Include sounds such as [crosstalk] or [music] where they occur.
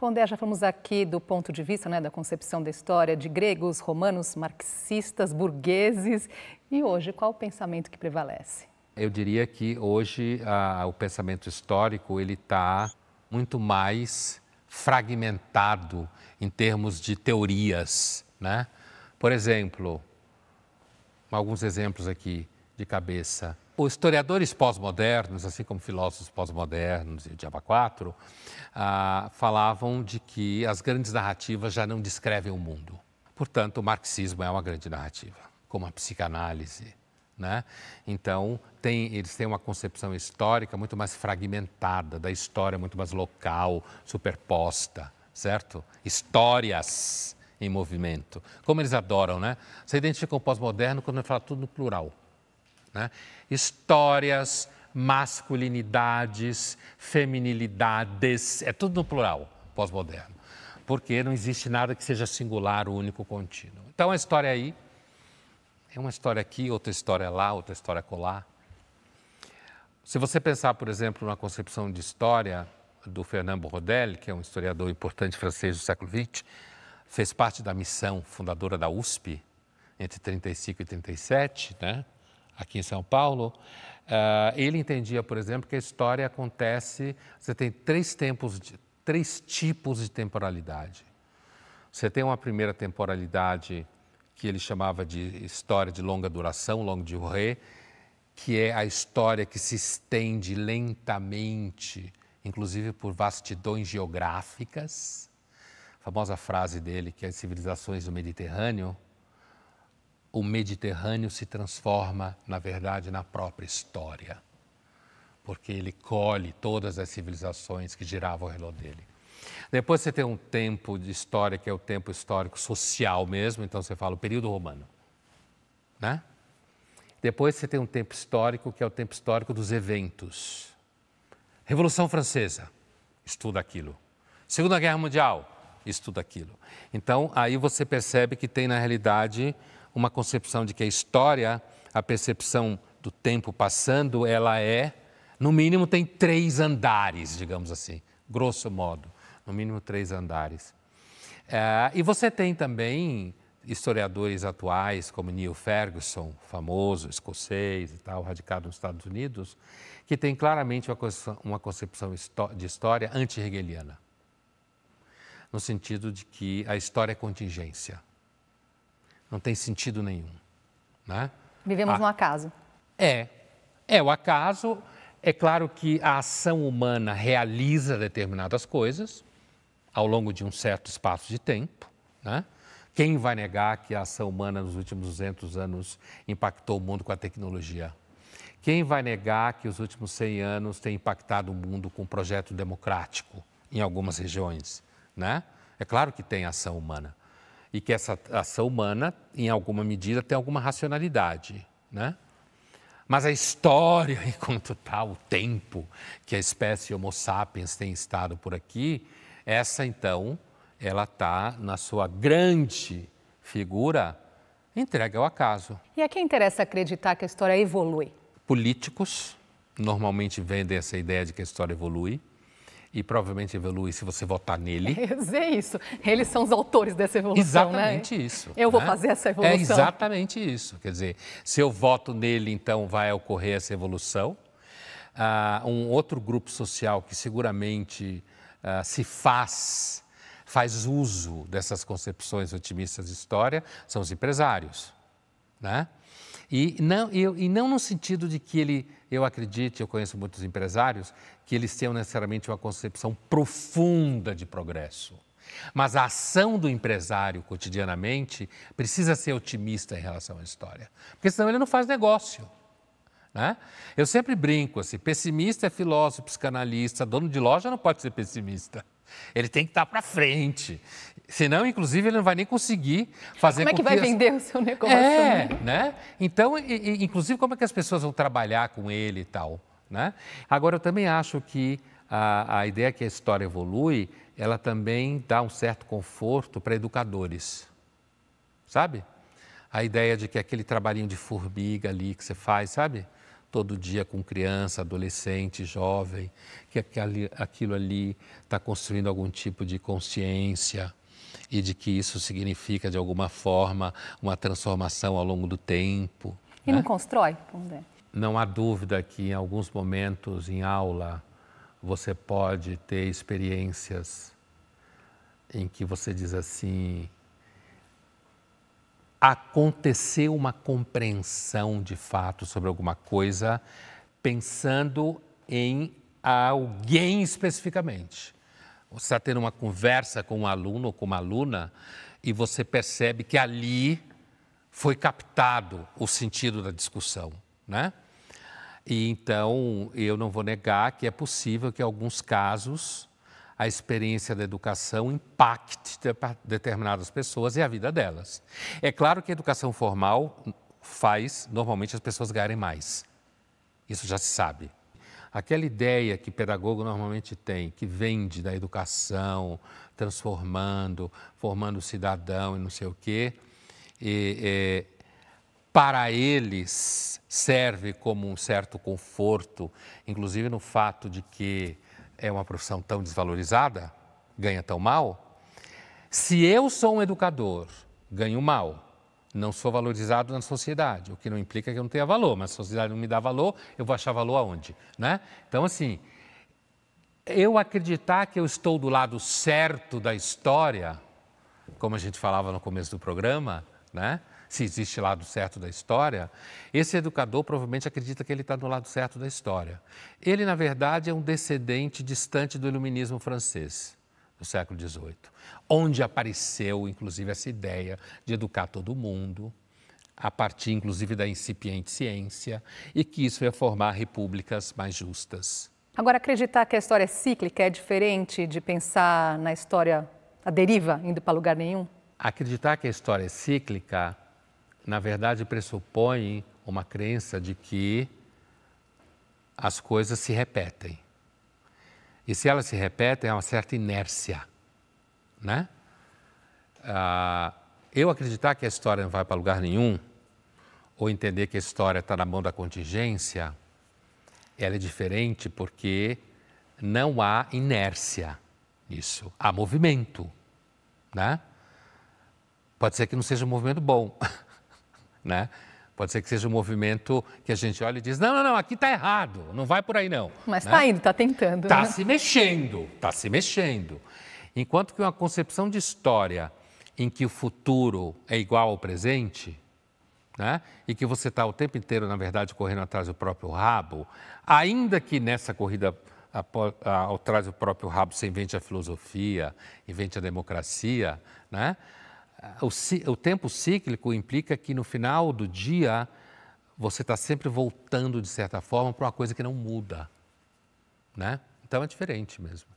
Pondé, já fomos aqui do ponto de vista né, da concepção da história de gregos, romanos, marxistas, burgueses. E hoje, qual o pensamento que prevalece? Eu diria que hoje a, o pensamento histórico ele está muito mais fragmentado em termos de teorias, né? Por exemplo, alguns exemplos aqui de cabeça. Os historiadores pós-modernos, assim como filósofos pós-modernos e Diaba 4, ah, falavam de que as grandes narrativas já não descrevem o mundo. Portanto, o marxismo é uma grande narrativa, como a psicanálise. Né? Então, tem, eles têm uma concepção histórica muito mais fragmentada, da história muito mais local, superposta, certo? Histórias em movimento. Como eles adoram, né? Você identifica o pós-moderno quando ele fala tudo no plural. Né? Histórias, masculinidades, feminilidades, é tudo no plural, pós-moderno. Porque não existe nada que seja singular, único, contínuo. Então a história é aí é uma história aqui, outra história lá, outra história colar. Se você pensar, por exemplo, na concepção de história do Fernando Rodelli, que é um historiador importante francês do século XX, fez parte da missão fundadora da USP entre 35 e 37, né? aqui em São Paulo, uh, ele entendia, por exemplo, que a história acontece, você tem três tempos, de, três tipos de temporalidade. Você tem uma primeira temporalidade que ele chamava de história de longa duração, longue durée, que é a história que se estende lentamente, inclusive por vastidões geográficas. A famosa frase dele que as é civilizações do Mediterrâneo o Mediterrâneo se transforma, na verdade, na própria história, porque ele colhe todas as civilizações que giravam ao redor dele. Depois você tem um tempo de história que é o tempo histórico social mesmo, então você fala o período romano, né? Depois você tem um tempo histórico que é o tempo histórico dos eventos. Revolução Francesa, estuda aquilo. Segunda Guerra Mundial, estuda aquilo. Então, aí você percebe que tem, na realidade, uma concepção de que a história, a percepção do tempo passando, ela é, no mínimo, tem três andares, digamos assim, grosso modo, no mínimo três andares. É, e você tem também historiadores atuais, como Neil Ferguson, famoso escocês e tal, radicado nos Estados Unidos, que tem claramente uma concepção, uma concepção de história anti-hegeliana, no sentido de que a história é contingência. Não tem sentido nenhum. Né? Vivemos ah, no acaso. É. É, o acaso. É claro que a ação humana realiza determinadas coisas ao longo de um certo espaço de tempo. Né? Quem vai negar que a ação humana nos últimos 200 anos impactou o mundo com a tecnologia? Quem vai negar que os últimos 100 anos tem impactado o mundo com o projeto democrático em algumas regiões? Né? É claro que tem ação humana e que essa ação humana, em alguma medida, tem alguma racionalidade, né? Mas a história, [laughs] enquanto tal, tá o tempo que a espécie Homo sapiens tem estado por aqui, essa então, ela está na sua grande figura entregue ao acaso. E a quem interessa acreditar que a história evolui? Políticos normalmente vendem essa ideia de que a história evolui e provavelmente evolui se você votar nele. É [laughs] dizer isso. Eles são os autores dessa evolução, né? Exatamente né? isso. Eu né? vou fazer essa é evolução. É exatamente isso. Quer dizer, se eu voto nele, então vai ocorrer essa evolução. Uh, um outro grupo social que seguramente uh, se faz, faz uso dessas concepções otimistas de história, são os empresários, né? E não, eu, e não no sentido de que ele, eu acredito, eu conheço muitos empresários, que eles tenham necessariamente uma concepção profunda de progresso. Mas a ação do empresário cotidianamente precisa ser otimista em relação à história, porque senão ele não faz negócio. Né? Eu sempre brinco assim: pessimista é filósofo, psicanalista, dono de loja não pode ser pessimista. Ele tem que estar para frente. Senão, inclusive, ele não vai nem conseguir fazer como é que vai vender o seu negócio? É, né? né? Então, e, e, inclusive, como é que as pessoas vão trabalhar com ele e tal, né? Agora, eu também acho que a, a ideia que a história evolui, ela também dá um certo conforto para educadores, sabe? A ideia de que aquele trabalhinho de formiga ali que você faz, sabe? todo dia com criança, adolescente, jovem, que aquilo ali está construindo algum tipo de consciência, e de que isso significa, de alguma forma, uma transformação ao longo do tempo. E né? não constrói, Não há dúvida que em alguns momentos em aula você pode ter experiências em que você diz assim: aconteceu uma compreensão de fato sobre alguma coisa, pensando em alguém especificamente você está tendo uma conversa com um aluno ou com uma aluna e você percebe que ali foi captado o sentido da discussão, né? E então eu não vou negar que é possível que em alguns casos a experiência da educação impacte determinadas pessoas e a vida delas. É claro que a educação formal faz normalmente as pessoas ganharem mais. Isso já se sabe. Aquela ideia que pedagogo normalmente tem, que vende da educação, transformando, formando cidadão e não sei o quê, e, é, para eles serve como um certo conforto, inclusive no fato de que é uma profissão tão desvalorizada, ganha tão mal. Se eu sou um educador, ganho mal não sou valorizado na sociedade, o que não implica que eu não tenha valor, mas a sociedade não me dá valor, eu vou achar valor aonde? Né? Então, assim, eu acreditar que eu estou do lado certo da história, como a gente falava no começo do programa, né? se existe lado certo da história, esse educador provavelmente acredita que ele está do lado certo da história. Ele, na verdade, é um descendente distante do iluminismo francês do século XVIII, onde apareceu, inclusive, essa ideia de educar todo mundo, a partir, inclusive, da incipiente ciência, e que isso ia formar repúblicas mais justas. Agora, acreditar que a história é cíclica é diferente de pensar na história à deriva, indo para lugar nenhum? Acreditar que a história é cíclica, na verdade, pressupõe uma crença de que as coisas se repetem. E se elas se repetem, é uma certa inércia. Né? Ah, eu acreditar que a história não vai para lugar nenhum, ou entender que a história está na mão da contingência, ela é diferente porque não há inércia nisso. Há movimento. Né? Pode ser que não seja um movimento bom. [laughs] né? Pode ser que seja um movimento que a gente olha e diz: não, não, não, aqui está errado, não vai por aí não. Mas está né? Tá indo, está tentando. Está né? se mexendo, está se mexendo. Enquanto que uma concepção de história em que o futuro é igual ao presente, né? e que você está o tempo inteiro, na verdade, correndo atrás do próprio rabo, ainda que nessa corrida atrás do próprio rabo você invente a filosofia, invente a democracia, né? O, o tempo cíclico implica que no final do dia você está sempre voltando, de certa forma, para uma coisa que não muda. Né? Então é diferente mesmo.